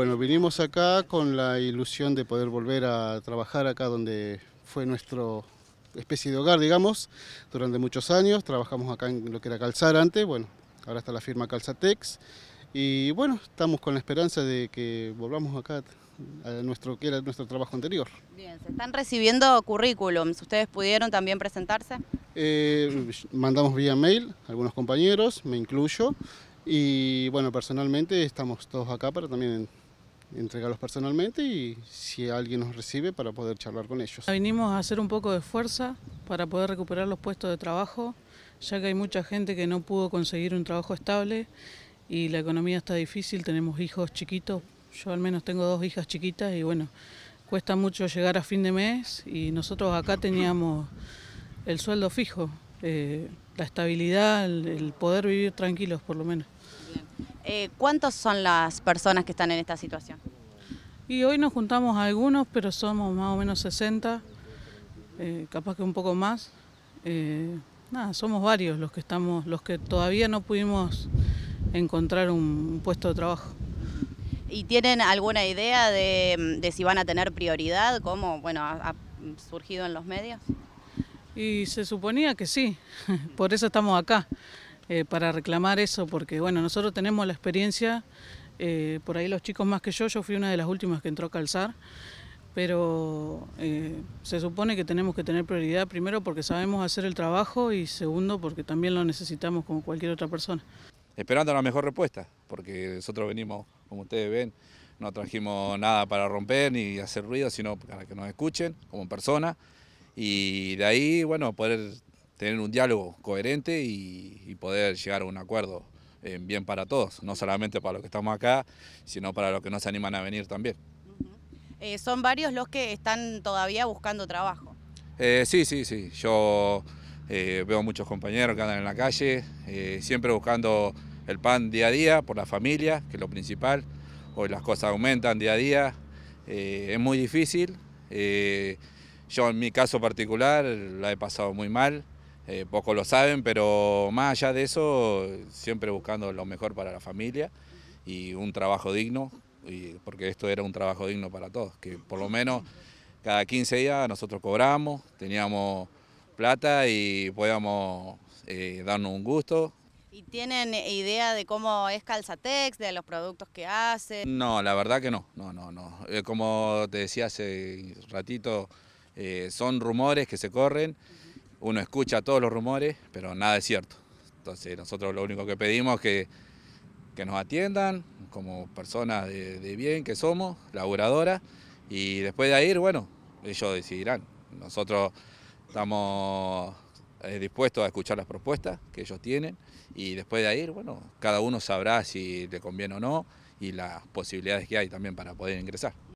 Bueno, vinimos acá con la ilusión de poder volver a trabajar acá donde fue nuestro especie de hogar, digamos, durante muchos años. Trabajamos acá en lo que era Calzar antes, bueno, ahora está la firma Calzatex. Y bueno, estamos con la esperanza de que volvamos acá a nuestro, que era nuestro trabajo anterior. Bien, se están recibiendo currículums. ¿Ustedes pudieron también presentarse? Eh, mandamos vía mail algunos compañeros, me incluyo. Y bueno, personalmente estamos todos acá para también entregarlos personalmente y si alguien nos recibe para poder charlar con ellos. Vinimos a hacer un poco de fuerza para poder recuperar los puestos de trabajo, ya que hay mucha gente que no pudo conseguir un trabajo estable y la economía está difícil, tenemos hijos chiquitos, yo al menos tengo dos hijas chiquitas y bueno, cuesta mucho llegar a fin de mes y nosotros acá teníamos el sueldo fijo, eh, la estabilidad, el, poder vivir tranquilos por lo menos. Eh, ¿Cuántos son las personas que están en esta situación? Y hoy nos juntamos a algunos, pero somos más o menos 60, eh, capaz que un poco más. Eh, nada, somos varios los que estamos, los que todavía no pudimos encontrar un, puesto de trabajo. ¿Y tienen alguna idea de, si van a tener prioridad, como bueno, ha surgido en los medios? Y se suponía que sí, por eso estamos acá. Eh, para reclamar eso, porque bueno, nosotros tenemos la experiencia, eh, por ahí los chicos más que yo, yo fui una de las últimas que entró a calzar, pero eh, se supone que tenemos que tener prioridad primero porque sabemos hacer el trabajo y segundo porque también lo necesitamos como cualquier otra persona. Esperando la mejor respuesta, porque nosotros venimos, como ustedes ven, no trajimos nada para romper ni hacer ruido, sino para que nos escuchen como persona y de ahí, bueno, poder tener un diálogo coherente y, poder llegar a un acuerdo bien para todos, no solamente para los que estamos acá, sino para los que no se animan a venir también. Eh, ¿Son varios los que están todavía buscando trabajo? Eh, sí, sí, sí. Yo eh, veo muchos compañeros que andan en la calle, siempre buscando el pan día a día por la familia, que es lo principal. Hoy las cosas aumentan día a día, es muy difícil. Yo en mi caso particular la he pasado muy mal, eh, pocos lo saben, pero más allá de eso, siempre buscando lo mejor para la familia y un trabajo digno, porque esto era un trabajo digno para todos, que por lo menos cada 15 días nosotros cobramos, teníamos plata y podíamos eh, darnos un gusto. ¿Y tienen idea de cómo es Calzatex, de los productos que hace? No, la verdad que no, no, no, no. Eh, como te decía hace ratito, son rumores que se corren uno escucha todos los rumores, pero nada es cierto. Entonces nosotros lo único que pedimos es que, nos atiendan como personas de, de, bien que somos, laburadoras, y después de ahí, bueno, ellos decidirán. Nosotros estamos eh, dispuestos a escuchar las propuestas que ellos tienen y después de ahí, bueno, cada uno sabrá si le conviene o no y las posibilidades que hay también para poder ingresar.